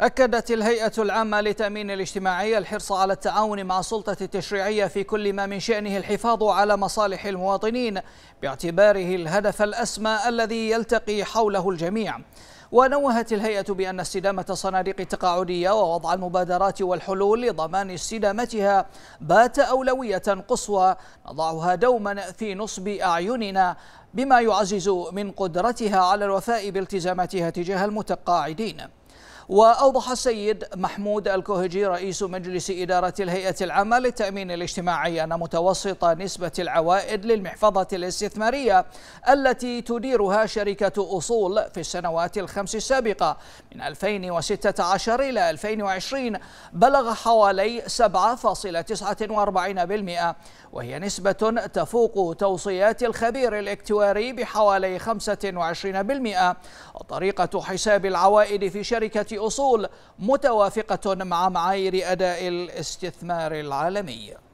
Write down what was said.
أكدت الهيئة العامة لتأمين الاجتماعي الحرص على التعاون مع السلطة التشريعية في كل ما من شأنه الحفاظ على مصالح المواطنين باعتباره الهدف الأسمى الذي يلتقي حوله الجميع ونوهت الهيئة بأن استدامة الصناديق التقاعدية ووضع المبادرات والحلول لضمان استدامتها بات أولوية قصوى نضعها دوما في نصب أعيننا بما يعزز من قدرتها على الوفاء بالتزاماتها تجاه المتقاعدين وأوضح السيد محمود الكوهجي رئيس مجلس إدارة الهيئة العامة للتأمين الاجتماعي أن متوسط نسبة العوائد للمحفظة الاستثمارية التي تديرها شركة أصول في السنوات الخمس السابقة من 2016 إلى 2020 بلغ حوالي 7.49% وهي نسبة تفوق توصيات الخبير الاكتواري بحوالي 25% وطريقة حساب العوائد في شركة أصول متوافقة مع معايير أداء الاستثمار العالمي